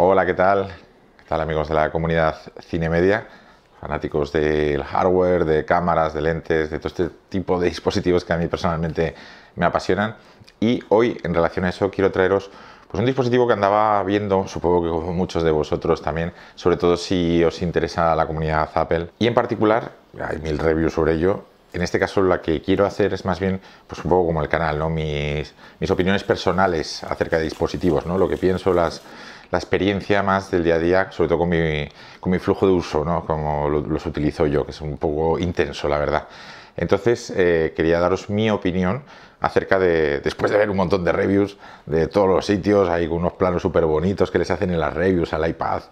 Hola, ¿qué tal? ¿Qué tal amigos de la comunidad cine media Fanáticos del hardware, de cámaras, de lentes, de todo este tipo de dispositivos que a mí personalmente me apasionan. Y hoy, en relación a eso, quiero traeros pues, un dispositivo que andaba viendo, supongo que muchos de vosotros también, sobre todo si os interesa la comunidad Apple. Y en particular, hay mil reviews sobre ello, en este caso la que quiero hacer es más bien pues un poco como el canal, ¿no? mis, mis opiniones personales acerca de dispositivos, ¿no? lo que pienso, las, la experiencia más del día a día, sobre todo con mi, con mi flujo de uso, ¿no? como los utilizo yo, que es un poco intenso, la verdad. Entonces, eh, quería daros mi opinión acerca de, después de ver un montón de reviews de todos los sitios, hay unos planos súper bonitos que les hacen en las reviews al iPad,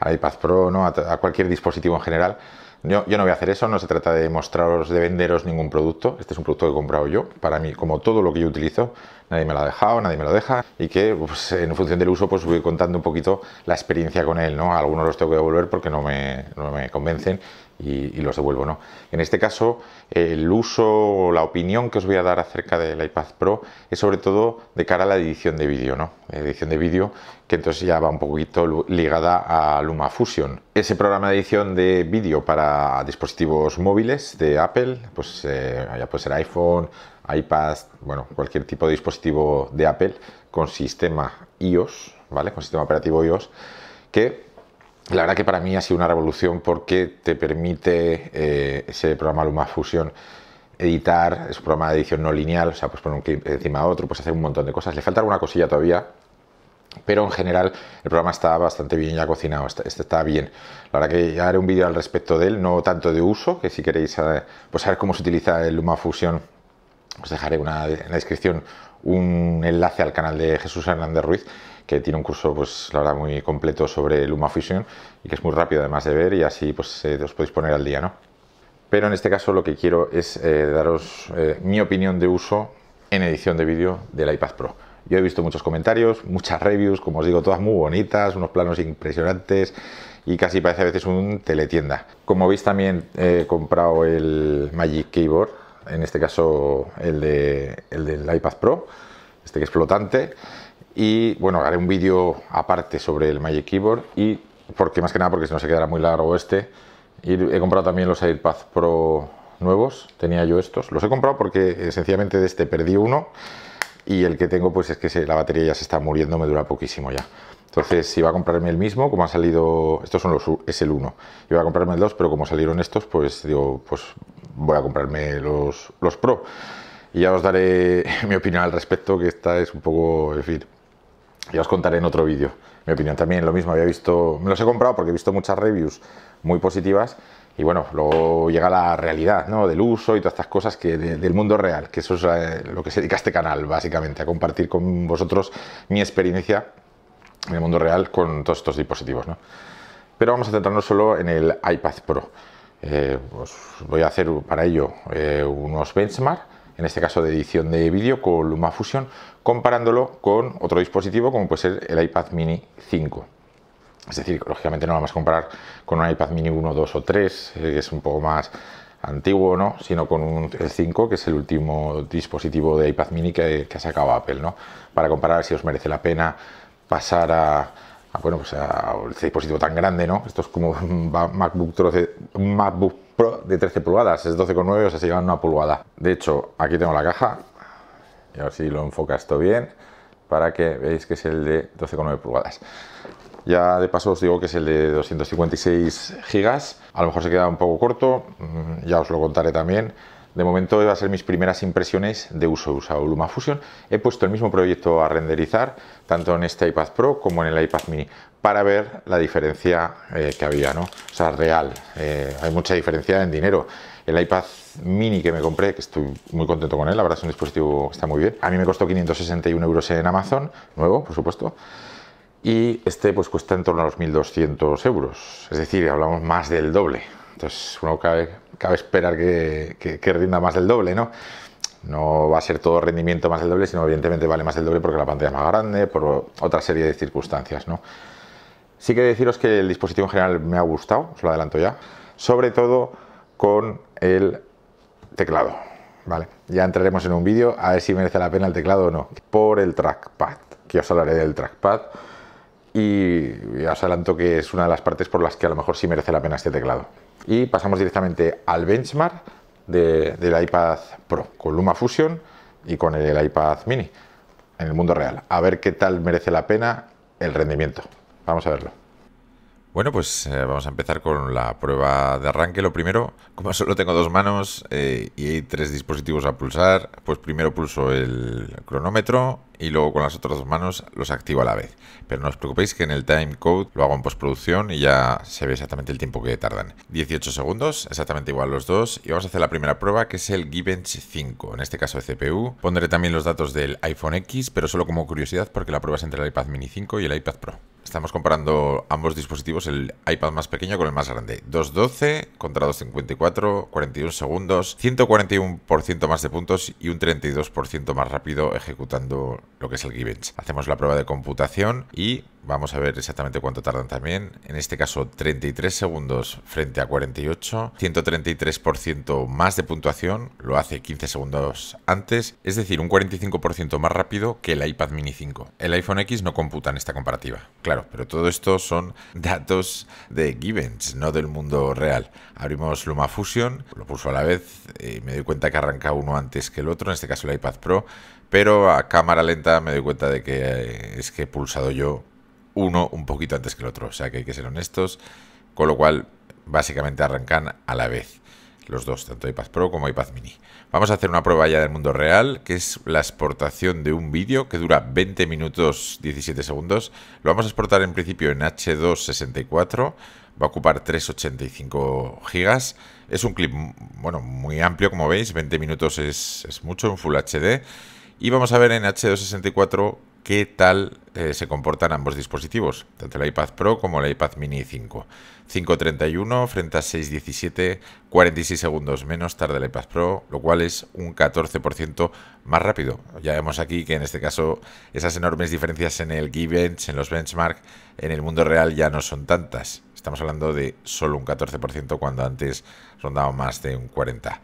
al iPad Pro, ¿no? a cualquier dispositivo en general yo, no voy a hacer eso, no se trata de mostraros, de venderos ningún producto. Este es un producto que he comprado yo. Para mí, como todo lo que yo utilizo, nadie me lo ha dejado, nadie me lo deja. Y que pues, en función del uso, pues voy contando un poquito la experiencia con él. ¿no? Algunos los tengo que devolver porque no me, no me convencen y, los devuelvo. ¿no? En este caso, el uso o la opinión que os voy a dar acerca del iPad Pro es sobre todo de cara a la edición de vídeo, ¿no? edición de vídeo que entonces ya va un poquito ligada a LumaFusion. Ese programa de edición de vídeo para dispositivos móviles de Apple, pues eh, ya puede ser iPhone, iPad, bueno, cualquier tipo de dispositivo de Apple con sistema iOS, ¿vale? Con sistema operativo iOS, que la verdad que para mí ha sido una revolución porque te permite eh, ese programa LumaFusion editar, es un programa de edición no lineal, o sea, pues poner un clip encima de otro, pues hacer un montón de cosas. Le falta alguna cosilla todavía, pero en general el programa está bastante bien ya cocinado, este está bien. La verdad que ya haré un vídeo al respecto de él, no tanto de uso, que si queréis eh, pues saber cómo se utiliza el LumaFusion os dejaré en la descripción un enlace al canal de Jesús Hernández Ruiz, que tiene un curso, pues la verdad, muy completo sobre LumaFusion y que es muy rápido además de ver y así pues eh, os podéis poner al día, ¿no? Pero en este caso lo que quiero es eh, daros eh, mi opinión de uso en edición de vídeo del iPad Pro. Yo he visto muchos comentarios, muchas reviews, como os digo, todas muy bonitas, unos planos impresionantes y casi parece a veces un teletienda. Como veis también he comprado el Magic Keyboard en este caso el, de, del iPad Pro, este que es flotante. Y bueno, haré un vídeo aparte sobre el Magic Keyboard y porque más que nada porque si no se quedará muy largo este. Y he comprado también los iPad Pro nuevos, tenía yo estos. Los he comprado porque eh, sencillamente de este perdí uno y el que tengo pues es que la batería ya se está muriendo, me dura poquísimo ya. Entonces si iba a comprarme el mismo, como ha salido, estos son los, es el 1, iba a comprarme el 2, pero como salieron estos, pues digo, pues voy a comprarme los, los Pro. Y ya os daré mi opinión al respecto, que esta es un poco, en fin, ya os contaré en otro vídeo. Mi opinión también, lo mismo, había visto, me los he comprado porque he visto muchas reviews muy positivas y bueno, luego llega la realidad, ¿no? Del uso y todas estas cosas que del mundo real, que eso es eh, lo que se dedica a este canal, básicamente, a compartir con vosotros mi experiencia en el mundo real con todos estos dispositivos, ¿no? Pero vamos a centrarnos solo en el iPad Pro. Eh, voy a hacer para ello eh, unos benchmark, en este caso de edición de vídeo con LumaFusion, comparándolo con otro dispositivo como puede ser el iPad mini 5. Es decir, lógicamente no lo vamos a comparar con un iPad mini 1, 2 o 3, eh, que es un poco más antiguo, ¿no? sino con un, el 5, que es el último dispositivo de iPad mini que, que ha sacado Apple, ¿no? para comparar si os merece la pena pasar a, Ah, bueno, pues ah, el dispositivo tan grande, ¿no? Esto es como un MacBook, Pro de 13 pulgadas, es 12,9, o sea, se llevan una pulgada. De hecho, aquí tengo la caja, y a ver si lo enfoca esto bien, para que veáis que es el de 12,9 pulgadas. Ya de paso os digo que es el de 256 gigas, a lo mejor se queda un poco corto, mm, ya os lo contaré también. De momento va a ser mis primeras impresiones de uso. de usado LumaFusion. He puesto el mismo proyecto a renderizar tanto en este iPad Pro como en el iPad Mini para ver la diferencia eh, que había, ¿no? O sea, real. Eh, hay mucha diferencia en dinero. El iPad Mini que me compré, que estoy muy contento con él, la verdad es un dispositivo que está muy bien. A mí me costó 561 euros en Amazon, nuevo, por supuesto y este pues cuesta en torno a los 1.200 euros, es decir, hablamos más del doble. Entonces uno cabe, esperar que, rinda más del doble, ¿no? No va a ser todo rendimiento más del doble, sino evidentemente vale más del doble porque la pantalla es más grande, por otra serie de circunstancias, ¿no? Sí que deciros que el dispositivo en general me ha gustado, os lo adelanto ya, sobre todo con el teclado, ¿vale? Ya entraremos en un vídeo a ver si merece la pena el teclado o no, por el trackpad, que os hablaré del trackpad y os adelanto que es una de las partes por las que a lo mejor sí merece la pena este teclado y pasamos directamente al benchmark del iPad Pro con Luma Fusion y con el iPad mini en el mundo real. A ver qué tal merece la pena el rendimiento. Vamos a verlo. Bueno, pues eh, vamos a empezar con la prueba de arranque. Lo primero, como solo tengo dos manos eh, y hay tres dispositivos a pulsar, pues primero pulso el cronómetro, y luego con las otras dos manos los activo a la vez. Pero no os preocupéis que en el timecode lo hago en postproducción y ya se ve exactamente el tiempo que tardan. 18 segundos, exactamente igual los dos. Y vamos a hacer la primera prueba que es el Givench 5, en este caso de CPU. Pondré también los datos del iPhone X, pero solo como curiosidad porque la prueba es entre el iPad mini 5 y el iPad Pro. Estamos comparando ambos dispositivos, el iPad más pequeño con el más grande. 2.12 contra 2.54, 41 segundos, 141% más de puntos y un 32% más rápido ejecutando lo que es el Givench Hacemos la prueba de computación y vamos a ver exactamente cuánto tardan también. En este caso 33 segundos frente a 48, 133% más de puntuación, lo hace 15 segundos antes, es decir, un 45% más rápido que el iPad mini 5. El iPhone X no computa en esta comparativa, claro, pero todo esto son datos de Gibbons, no del mundo real. Abrimos LumaFusion, lo puso a la vez, y eh, me doy cuenta que arranca uno antes que el otro, en este caso el iPad Pro, pero a cámara lenta me doy cuenta de que eh, es que he pulsado yo uno un poquito antes que el otro, o sea que hay que ser honestos, con lo cual básicamente arrancan a la vez los dos, tanto iPad Pro como iPad Mini. Vamos a hacer una prueba ya del mundo real, que es la exportación de un vídeo que dura 20 minutos 17 segundos. Lo vamos a exportar en principio en H264, va a ocupar 385 GB, Es un clip, bueno, muy amplio como veis, 20 minutos es, es mucho en Full HD y vamos a ver en H264 qué tal eh, se comportan ambos dispositivos, tanto el iPad Pro como el iPad Mini 5. 5.31 frente a 6.17, 46 segundos menos tarde el iPad Pro, lo cual es un 14% más rápido. Ya vemos aquí que en este caso esas enormes diferencias en el G-Bench, en los benchmark, en el mundo real ya no son tantas. Estamos hablando de solo un 14% cuando antes rondaba más de un 40%.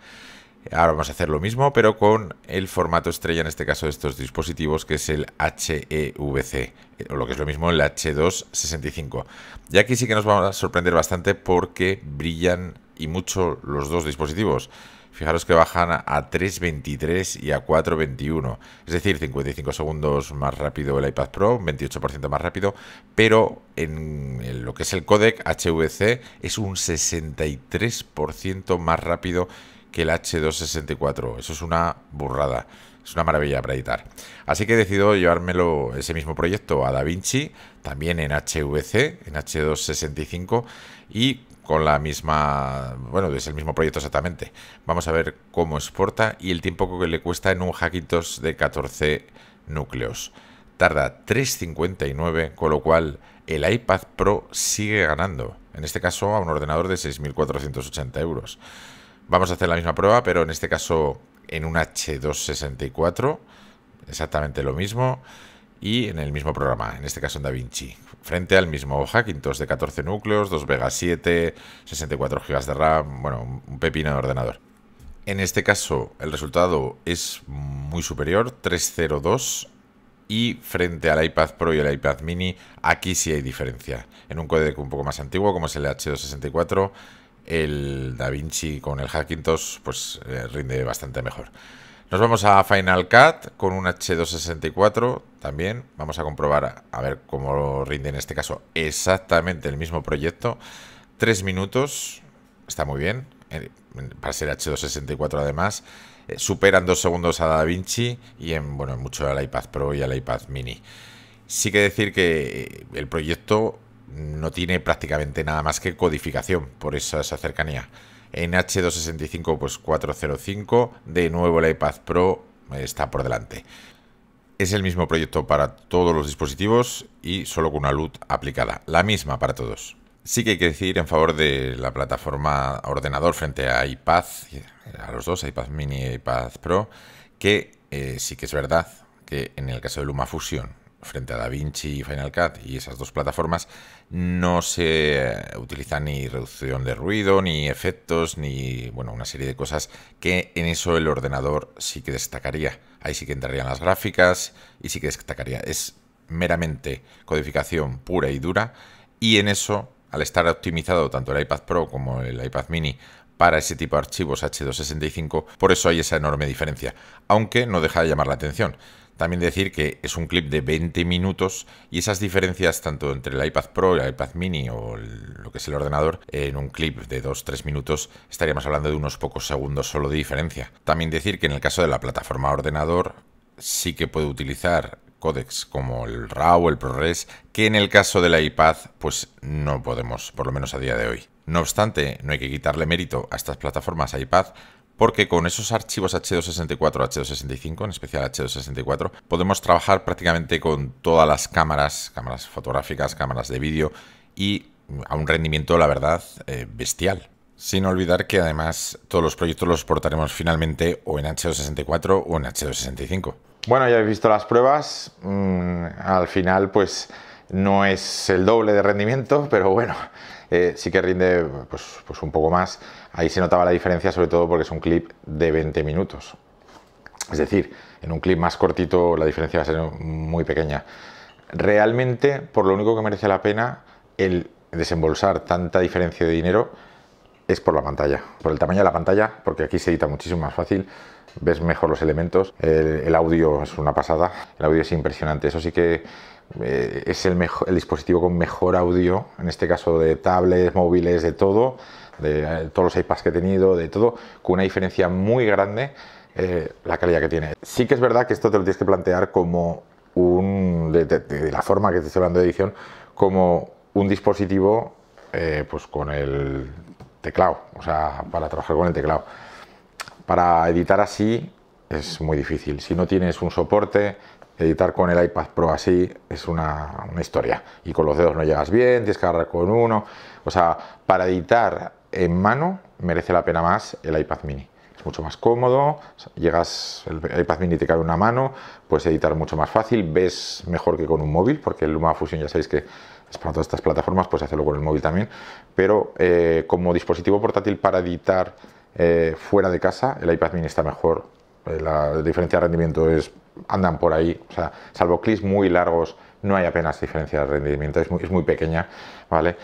Ahora vamos a hacer lo mismo, pero con el formato estrella, en este caso de estos dispositivos, que es el HEVC, o lo que es lo mismo el H265. Y aquí sí que nos va a sorprender bastante porque brillan y mucho los dos dispositivos. Fijaros que bajan a 3.23 y a 4.21, es decir, 55 segundos más rápido el iPad Pro, 28% más rápido, pero en lo que es el codec HVC es un 63% más rápido que el H264. Eso es una burrada. Es una maravilla para editar. Así que he decido llevármelo ese mismo proyecto a DaVinci, también en HVC, en H265 y con la misma, bueno, es el mismo proyecto exactamente. Vamos a ver cómo exporta y el tiempo que le cuesta en un Jaquitos de 14 núcleos. Tarda 3.59, con lo cual el iPad Pro sigue ganando, en este caso a un ordenador de 6.480 euros. Vamos a hacer la misma prueba, pero en este caso en un H264, exactamente lo mismo, y en el mismo programa, en este caso en DaVinci, frente al mismo Hackintosh de 14 núcleos, 2 Vega 7, 64 GB de RAM, bueno, un pepino de ordenador. En este caso el resultado es muy superior, 302 y frente al iPad Pro y el iPad Mini, aquí sí hay diferencia. En un código un poco más antiguo, como es el H264, el Da Vinci con el Hackintosh pues eh, rinde bastante mejor. Nos vamos a Final Cut con un H264 también. Vamos a comprobar a ver cómo rinde en este caso exactamente el mismo proyecto. Tres minutos, está muy bien, eh, para ser H264 además. Eh, superan dos segundos a DaVinci y en, bueno, mucho al iPad Pro y al iPad Mini. Sí que decir que el proyecto no tiene prácticamente nada más que codificación por esa, cercanía. En H265 pues 405, de nuevo el iPad Pro está por delante. Es el mismo proyecto para todos los dispositivos y solo con una luz aplicada, la misma para todos. Sí que hay que decir en favor de la plataforma ordenador frente a iPad, a los dos, iPad mini y iPad Pro, que eh, sí que es verdad que en el caso de LumaFusion frente a DaVinci y Final Cut y esas dos plataformas, no se utiliza ni reducción de ruido, ni efectos, ni bueno, una serie de cosas que en eso el ordenador sí que destacaría. Ahí sí que entrarían las gráficas y sí que destacaría. Es meramente codificación pura y dura y en eso, al estar optimizado tanto el iPad Pro como el iPad mini para ese tipo de archivos H265, por eso hay esa enorme diferencia, aunque no deja de llamar la atención. También decir que es un clip de 20 minutos y esas diferencias tanto entre el iPad Pro, el iPad mini o lo que es el ordenador, en un clip de 2-3 minutos estaríamos hablando de unos pocos segundos solo de diferencia. También decir que en el caso de la plataforma ordenador sí que puede utilizar codecs como el RAW, o el ProRes, que en el caso del iPad pues no podemos, por lo menos a día de hoy. No obstante, no hay que quitarle mérito a estas plataformas iPad porque con esos archivos H264, H265, en especial H264, podemos trabajar prácticamente con todas las cámaras, cámaras fotográficas, cámaras de vídeo y a un rendimiento, la verdad, eh, bestial. Sin olvidar que además todos los proyectos los portaremos finalmente o en H264 o en H265. Bueno, ya habéis visto las pruebas. Mm, al final, pues no es el doble de rendimiento, pero bueno, eh, sí que rinde pues, pues un poco más. Ahí se notaba la diferencia, sobre todo porque es un clip de 20 minutos. Es decir, en un clip más cortito la diferencia va a ser muy pequeña. Realmente, por lo único que merece la pena el desembolsar tanta diferencia de dinero es por la pantalla, por el tamaño de la pantalla, porque aquí se edita muchísimo más fácil, ves mejor los elementos, el, audio es una pasada, el audio es impresionante, eso sí que eh, es el, mejor, el dispositivo con mejor audio, en este caso de tablets, móviles, de todo, de, eh, todos los iPads que he tenido, de todo, con una diferencia muy grande eh, la calidad que tiene. Sí que es verdad que esto te lo tienes que plantear como un, de, la forma que te estoy hablando de edición, como un dispositivo pues con el teclado, o sea, para trabajar con el teclado. Para editar así es muy difícil. Si no tienes un soporte, editar con el iPad Pro así es una, historia. Y con los dedos no llegas bien, tienes que agarrar con uno. O sea, para editar en mano merece la pena más el iPad mini es mucho más cómodo, llegas, el iPad mini te cabe una mano, puedes editar mucho más fácil, ves mejor que con un móvil, porque el Luma Fusion ya sabéis que es para todas estas plataformas, puedes hacerlo con el móvil también, pero eh, como dispositivo portátil para editar eh, fuera de casa, el iPad mini está mejor, eh, la diferencia de rendimiento es, andan por ahí, o sea, salvo clics muy largos, no hay apenas diferencia de rendimiento, es muy, es muy pequeña, ¿vale?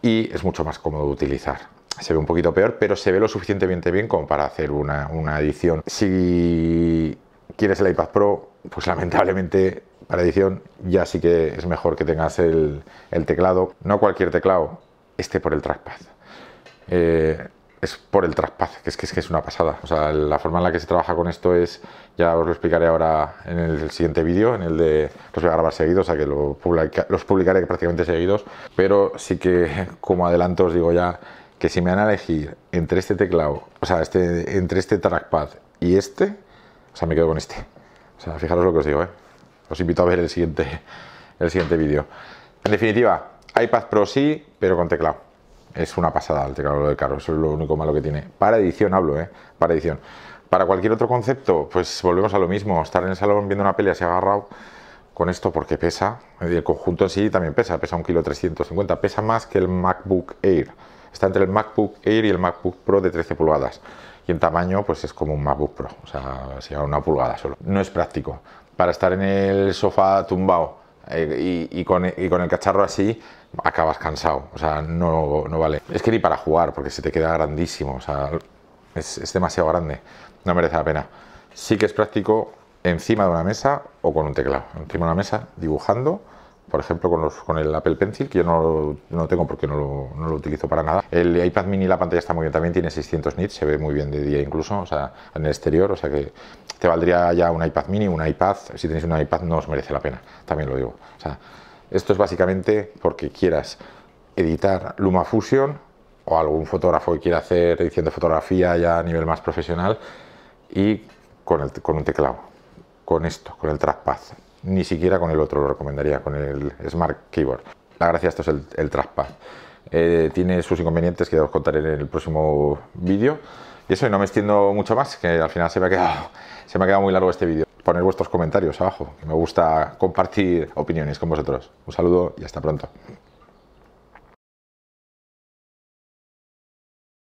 Y es mucho más cómodo de utilizar se ve un poquito peor, pero se ve lo suficientemente bien como para hacer una, edición. Si quieres el iPad Pro, pues lamentablemente para edición ya sí que es mejor que tengas el, teclado, no cualquier teclado, este por el trackpad. Eh, es por el trackpad, que es, que es una pasada. O sea, la forma en la que se trabaja con esto es, ya os lo explicaré ahora en el siguiente vídeo, en el de los voy a grabar seguidos, o sea que los publicaré prácticamente seguidos, pero sí que como adelanto os digo ya, que si me van a elegir entre este teclado, o sea, este, entre este trackpad y este, o sea, me quedo con este. O sea, fijaros lo que os digo, ¿eh? Os invito a ver el siguiente, el siguiente vídeo. En definitiva, iPad Pro sí, pero con teclado. Es una pasada el teclado del carro, eso es lo único malo que tiene. Para edición hablo, ¿eh? Para edición. Para cualquier otro concepto, pues volvemos a lo mismo. Estar en el salón viendo una pelea, se ha agarrado con esto porque pesa, el conjunto en sí también pesa, pesa un kilo 350, pesa más que el MacBook Air, está entre el MacBook Air y el MacBook Pro de 13 pulgadas y en tamaño pues es como un MacBook Pro, o sea, si una pulgada solo. No es práctico, para estar en el sofá tumbado eh, y, con, el cacharro así acabas cansado, o sea, no, no, vale. Es que ni para jugar porque se te queda grandísimo, o sea, es, es demasiado grande, no merece la pena. Sí que es práctico, encima de una mesa o con un teclado. Encima de una mesa dibujando, por ejemplo con, los, con el Apple Pencil, que yo no, no tengo porque no lo, utilizo para nada. El iPad mini, la pantalla está muy bien también, tiene 600 nits, se ve muy bien de día incluso, o sea, en el exterior, o sea que te valdría ya un iPad mini, un iPad, si tenéis un iPad no os merece la pena, también lo digo. O sea, esto es básicamente porque quieras editar LumaFusion o algún fotógrafo que quiera hacer edición de fotografía ya a nivel más profesional y con, con un teclado con esto, con el trackpad. Ni siquiera con el otro lo recomendaría, con el Smart Keyboard. La gracia esto es el, el eh, tiene sus inconvenientes que os contaré en el próximo vídeo. Y eso, y no me extiendo mucho más, que al final se me ha quedado, se me muy largo este vídeo. Poner vuestros comentarios abajo, me gusta compartir opiniones con vosotros. Un saludo y hasta pronto.